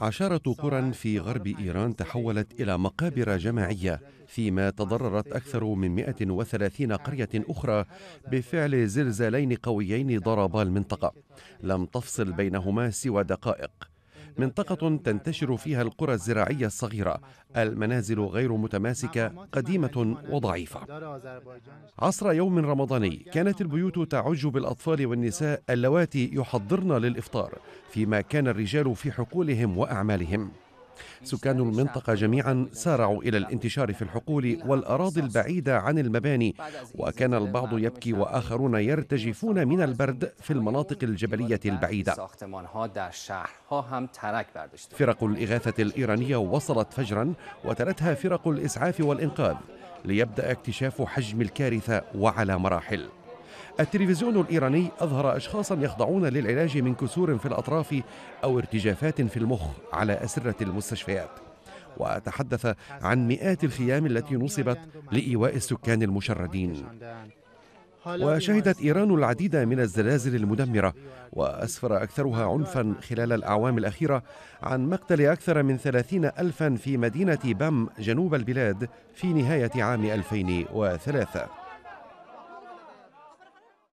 عشرة قرى في غرب إيران تحولت إلى مقابر جماعية فيما تضررت أكثر من 130 قرية أخرى بفعل زلزالين قويين ضربا المنطقة لم تفصل بينهما سوى دقائق منطقة تنتشر فيها القرى الزراعية الصغيرة المنازل غير متماسكة قديمة وضعيفة عصر يوم رمضاني كانت البيوت تعج بالأطفال والنساء اللواتي يحضرن للإفطار فيما كان الرجال في حقولهم وأعمالهم سكان المنطقة جميعا سارعوا إلى الانتشار في الحقول والأراضي البعيدة عن المباني وكان البعض يبكي وآخرون يرتجفون من البرد في المناطق الجبلية البعيدة فرق الإغاثة الإيرانية وصلت فجرا وتلتها فرق الإسعاف والإنقاذ ليبدأ اكتشاف حجم الكارثة وعلى مراحل التلفزيون الإيراني أظهر أشخاصا يخضعون للعلاج من كسور في الأطراف أو ارتجافات في المخ على أسرة المستشفيات وتحدث عن مئات الخيام التي نصبت لإيواء السكان المشردين وشهدت إيران العديد من الزلازل المدمرة وأسفر أكثرها عنفا خلال الأعوام الأخيرة عن مقتل أكثر من ثلاثين ألفا في مدينة بام جنوب البلاد في نهاية عام 2003